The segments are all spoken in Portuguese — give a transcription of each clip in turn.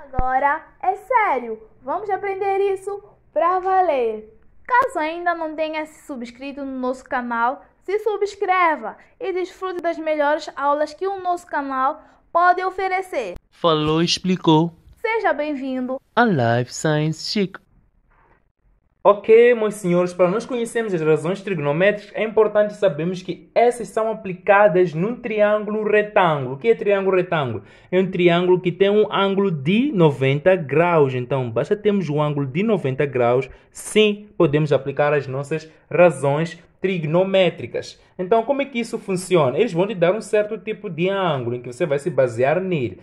Agora é sério, vamos aprender isso para valer. Caso ainda não tenha se subscrito no nosso canal, se subscreva e desfrute das melhores aulas que o nosso canal pode oferecer. Falou, explicou. Seja bem-vindo ao Life Science Chic. Ok, meus senhores, para nós conhecermos as razões trigonométricas, é importante sabermos que essas são aplicadas num triângulo retângulo. O que é triângulo retângulo? É um triângulo que tem um ângulo de 90 graus. Então, basta termos um ângulo de 90 graus, sim, podemos aplicar as nossas razões trigonométricas. Então, como é que isso funciona? Eles vão te dar um certo tipo de ângulo em que você vai se basear nele.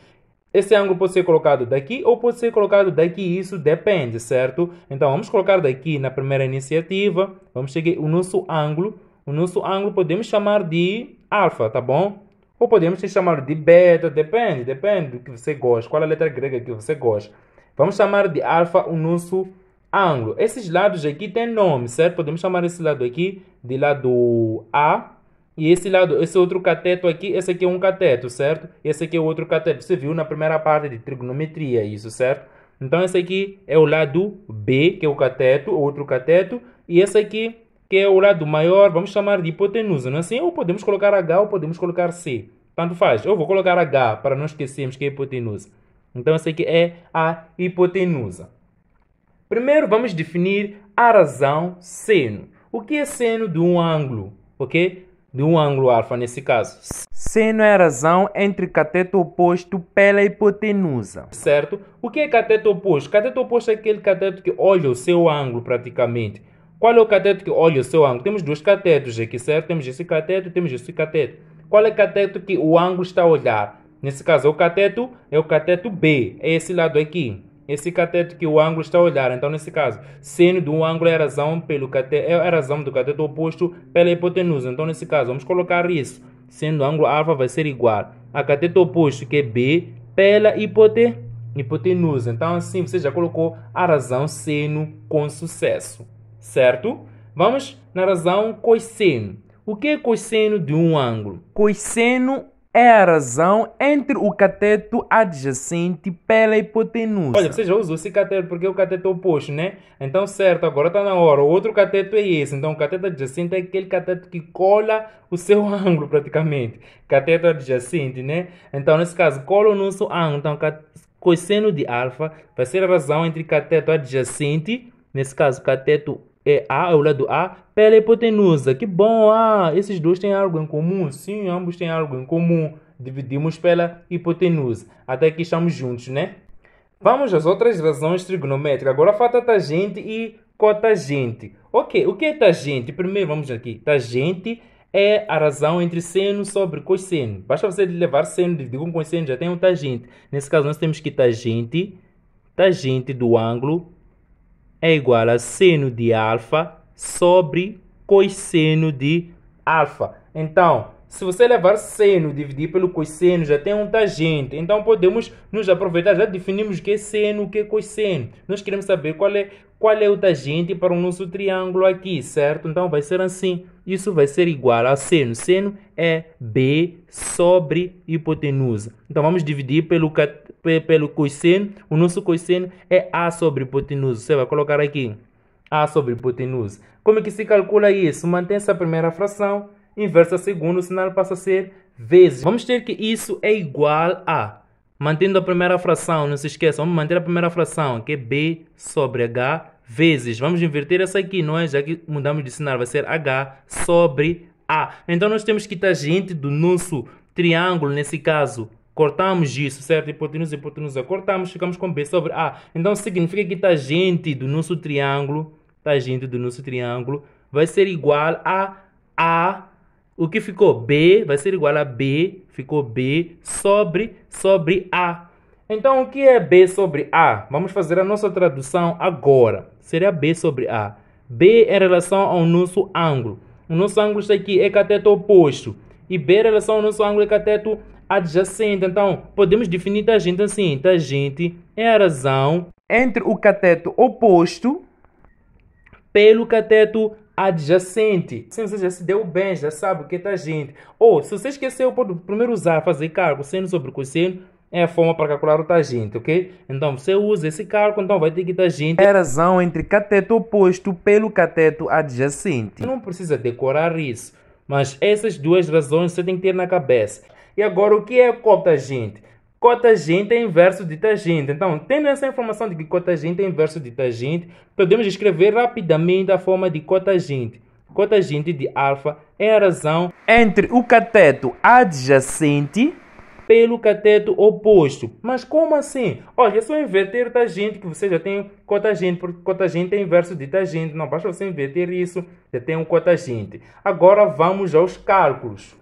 Esse ângulo pode ser colocado daqui ou pode ser colocado daqui, isso depende, certo? Então, vamos colocar daqui na primeira iniciativa, vamos seguir o nosso ângulo. O nosso ângulo podemos chamar de alfa, tá bom? Ou podemos chamar de beta, depende, depende do que você gosta, qual a letra grega que você gosta. Vamos chamar de alfa o nosso ângulo. Esses lados aqui têm nome, certo? Podemos chamar esse lado aqui de lado A, e esse lado, esse outro cateto aqui, esse aqui é um cateto, certo? Esse aqui é outro cateto. Você viu na primeira parte de trigonometria isso, certo? Então esse aqui é o lado B, que é o cateto, outro cateto, e esse aqui que é o lado maior, vamos chamar de hipotenusa, não é assim? Ou podemos colocar H ou podemos colocar C. Tanto faz. Eu vou colocar H para não esquecermos que é hipotenusa. Então essa aqui é a hipotenusa. Primeiro vamos definir a razão seno. O que é seno de um ângulo? OK? de um ângulo alfa nesse caso. Seno é a razão entre cateto oposto pela hipotenusa. Certo? O que é cateto oposto? Cateto oposto é aquele cateto que olha o seu ângulo praticamente. Qual é o cateto que olha o seu ângulo? Temos dois catetos aqui, certo? Temos esse cateto e temos esse cateto. Qual é o cateto que o ângulo está a olhar? Nesse caso, é o cateto é o cateto B, é esse lado aqui esse cateto que o ângulo está a olhar. Então, nesse caso, seno de um ângulo é a razão, pelo cateto, é a razão do cateto oposto pela hipotenusa. Então, nesse caso, vamos colocar isso. Sendo o ângulo alfa vai ser igual a cateto oposto, que é B, pela hipote, hipotenusa. Então, assim, você já colocou a razão seno com sucesso, certo? Vamos na razão cosseno. O que é cosseno de um ângulo? Cosseno é a razão entre o cateto adjacente pela hipotenusa. Olha, você já usou esse cateto porque é o cateto oposto, né? Então, certo, agora está na hora. O outro cateto é esse. Então, o cateto adjacente é aquele cateto que cola o seu ângulo, praticamente. Cateto adjacente, né? Então, nesse caso, cola o nosso ângulo. Então, cosseno de alfa vai ser a razão entre cateto adjacente, nesse caso, cateto é A é o lado A, pela hipotenusa. Que bom, ah, esses dois têm algo em comum. Sim, ambos têm algo em comum. Dividimos pela hipotenusa. Até aqui estamos juntos, né? Vamos às outras razões trigonométricas. Agora falta tangente e cotangente Ok, o que é tangente? Primeiro vamos aqui. Tangente é a razão entre seno sobre cosseno. Basta você levar seno dividido com cosseno, já tem um tangente. Nesse caso, nós temos que tangente, tangente do ângulo é igual a seno de alfa sobre cosseno de alfa. Então, se você levar seno, dividir pelo cosseno, já tem um tangente. Então podemos nos aproveitar, já definimos o que é seno, o que é cosseno. Nós queremos saber qual é, qual é o tangente para o nosso triângulo aqui, certo? Então vai ser assim. Isso vai ser igual a seno. Seno é B sobre hipotenusa. Então vamos dividir pelo cateto pelo cosseno, o nosso cosseno é A sobre hipotenusa. Você vai colocar aqui A sobre hipotenusa. Como é que se calcula isso? Mantém-se a primeira fração, inversa a segunda, o sinal passa a ser vezes. Vamos ter que isso é igual a, mantendo a primeira fração, não se esqueça, vamos manter a primeira fração, que é B sobre H vezes. Vamos inverter essa aqui, não é? Já que mudamos de sinal, vai ser H sobre A. Então, nós temos que estar gente do nosso triângulo, nesse caso, cortamos isso, certo? Hipotenusa, hipotenusa, cortamos, ficamos com B sobre A. Então significa que tangente tá do nosso triângulo, tangente tá do nosso triângulo, vai ser igual a A. O que ficou? B vai ser igual a B, ficou B sobre, sobre A. Então, o que é B sobre A? Vamos fazer a nossa tradução agora. Seria B sobre A. B em é relação ao nosso ângulo. O nosso ângulo está aqui, é cateto oposto. E B em é relação ao nosso ângulo é cateto oposto adjacente. Então, podemos definir tangente assim: tangente é a razão entre o cateto oposto pelo cateto adjacente. Se você já se deu bem, já sabe o que é tangente. Ou, se você esqueceu, pode primeiro usar, fazer cargo seno sobre cosseno, é a forma para calcular o tangente, ok? Então, você usa esse cálculo, então vai ter que tangente... É a razão entre cateto oposto pelo cateto adjacente. Você não precisa decorar isso, mas essas duas razões você tem que ter na cabeça. E agora, o que é cotagente? Cotagente é inverso de tangente. Então, tendo essa informação de que cotagente é inverso de tangente, podemos escrever rapidamente a forma de cotagente. Cotagente de alfa é a razão entre o cateto adjacente pelo cateto oposto. Mas como assim? Olha, é só inverter tangente que você já tem cotagente, porque cotagente é inverso de tangente. Não basta você inverter isso, já tem um cotagente. Agora vamos aos cálculos.